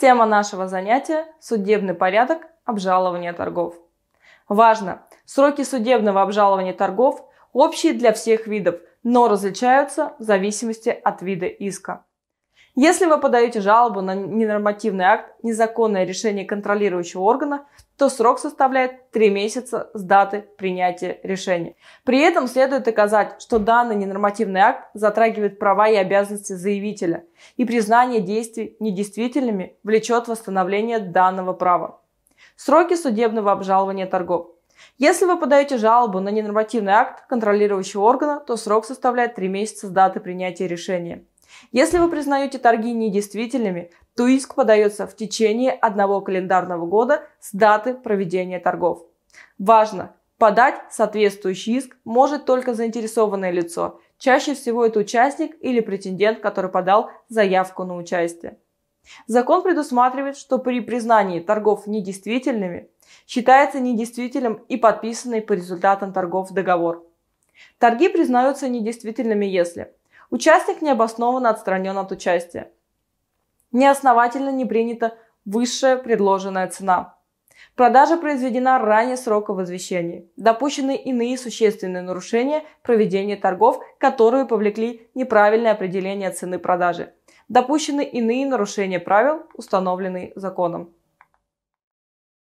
Тема нашего занятия – судебный порядок обжалования торгов. Важно! Сроки судебного обжалования торгов общие для всех видов, но различаются в зависимости от вида иска. Если вы подаете жалобу на ненормативный акт, незаконное решение контролирующего органа, то срок составляет 3 месяца с даты принятия решения. При этом следует доказать, что данный ненормативный акт затрагивает права и обязанности заявителя, и признание действий недействительными влечет восстановление данного права. Сроки судебного обжалования торгов. Если вы подаете жалобу на ненормативный акт контролирующего органа, то срок составляет 3 месяца с даты принятия решения. Если вы признаете торги недействительными, то иск подается в течение одного календарного года с даты проведения торгов. Важно, подать соответствующий иск может только заинтересованное лицо. Чаще всего это участник или претендент, который подал заявку на участие. Закон предусматривает, что при признании торгов недействительными считается недействительным и подписанный по результатам торгов договор. Торги признаются недействительными, если Участник необоснованно а отстранен от участия. Неосновательно не принята высшая предложенная цена. Продажа произведена ранее срока возвещения. Допущены иные существенные нарушения проведения торгов, которые повлекли неправильное определение цены продажи. Допущены иные нарушения правил, установленные законом.